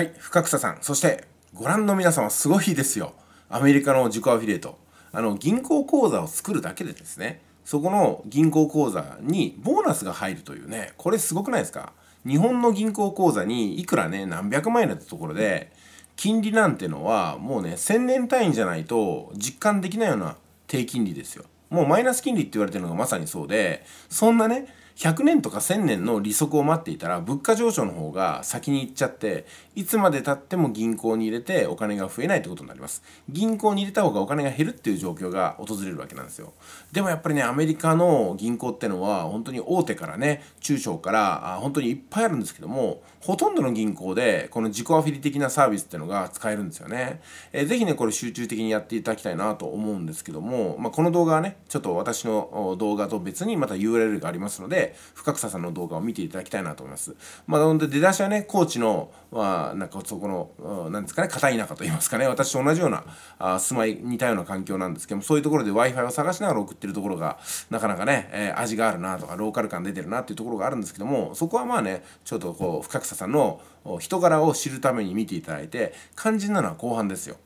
はい、深草さん、そしてご覧の皆様すごいですよ。アメリカの自己アフィリエイト。あの、銀行口座を作るだけでですね、そこの銀行口座にボーナスが入るというね、これすごくないですか日本の銀行口座にいくらね、何百万円だったところで、金利なんてのはもうね、1000年単位じゃないと実感できないような低金利ですよ。もうマイナス金利って言われてるのがまさにそうで、そんなね、100年とか1000年の利息を待っていたら物価上昇の方が先に行っちゃっていつまでたっても銀行に入れてお金が増えないってことになります銀行に入れた方がお金が減るっていう状況が訪れるわけなんですよでもやっぱりねアメリカの銀行ってのは本当に大手からね中小から本当にいっぱいあるんですけどもほとんどの銀行でこの自己アフィリ的なサービスっていうのが使えるんですよね、えー、ぜひねこれ集中的にやっていただきたいなと思うんですけども、まあ、この動画はねちょっと私の動画と別にまた URL がありますので深草さんの動画を見ていただきたいなと思います。まあ、なので出だしはね、高知の、まあ、なんかそこの、なんですかね、片田舎と言いますかね、私と同じような、あ住まい、似たような環境なんですけども、そういうところで Wi-Fi を探しながら送ってるところが、なかなかね、えー、味があるなとか、ローカル感出てるなっていうところがあるんですけども、そこはまあね、ちょっとこう、深草さんの人柄を知るために見ていただいて、肝心なのは後半ですよ。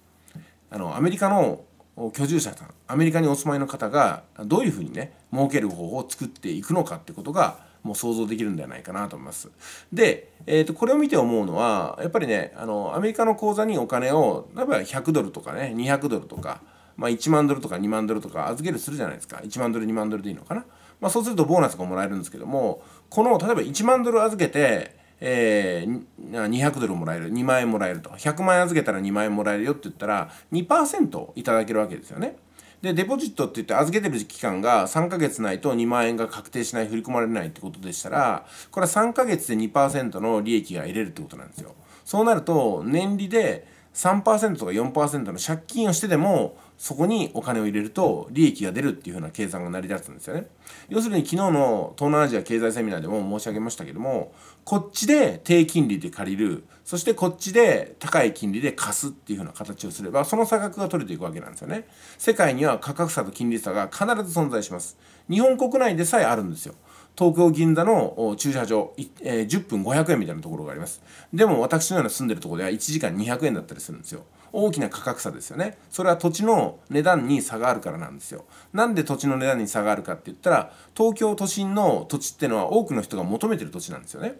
あの、アメリカの居住者さんアメリカにお住まいの方がどういうふうにね儲ける方法を作っていくのかってことがもう想像できるんではないかなと思います。で、えー、とこれを見て思うのはやっぱりねあのアメリカの口座にお金を例えば100ドルとかね200ドルとか、まあ、1万ドルとか2万ドルとか預けるするじゃないですか1万ドル2万ドルでいいのかな、まあ、そうするとボーナスがもらえるんですけどもこの例えば1万ドル預けてえー、200ドルもらえる2万円もらえると100万円預けたら2万円もらえるよって言ったら2%いただけるわけですよね。でデポジットって言って預けてる期間が3ヶ月ないと2万円が確定しない振り込まれないってことでしたらこれは3ヶ月で2%の利益が得れるってことなんですよ。そうなると年利で3%とか4%の借金をしてでもそこにお金を入れると利益が出るっていう風な計算が成り立つんですよね。要するに昨日の東南アジア経済セミナーでも申し上げましたけども、こっちで低金利で借りる、そしてこっちで高い金利で貸すっていう風な形をすれば、その差額が取れていくわけなんですよね。世界には価格差と金利差が必ず存在します。日本国内でさえあるんですよ。東京銀座の駐車場、えー、10分500円みたいなところがありますでも私のような住んでるとこでは1時間200円だったりするんですよ大きな価格差ですよねそれは土地の値段に差があるからなんですよなんで土地の値段に差があるかって言ったら東京都心の土地ってのは多くの人が求めてる土地なんですよね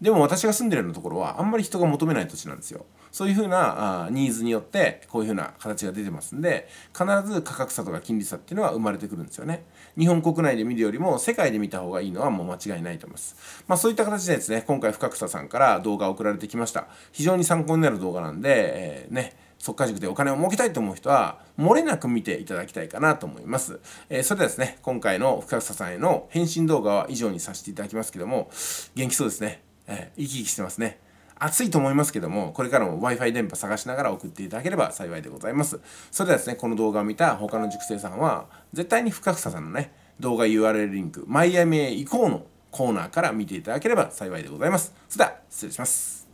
でも私が住んでるようなところはあんまり人が求めない土地なんですよ。そういうふうなニーズによってこういうふうな形が出てますんで必ず価格差とか金利差っていうのは生まれてくるんですよね。日本国内で見るよりも世界で見た方がいいのはもう間違いないと思います。まあそういった形でですね今回深草さんから動画送られてきました。非常に参考になる動画なんで、えー、ね速稼塾でお金を儲けたいと思う人は、漏れなく見ていただきたいかなと思います。えー、それではですね、今回の深草さんへの返信動画は以上にさせていただきますけども、元気そうですね。えー、生き生きしてますね。暑いと思いますけども、これからも Wi-Fi 電波探しながら送っていただければ幸いでございます。それではですね、この動画を見た他の塾生さんは、絶対に深草さんのね、動画 URL リンク、マイアミへ行こうのコーナーから見ていただければ幸いでございます。それでは、失礼します。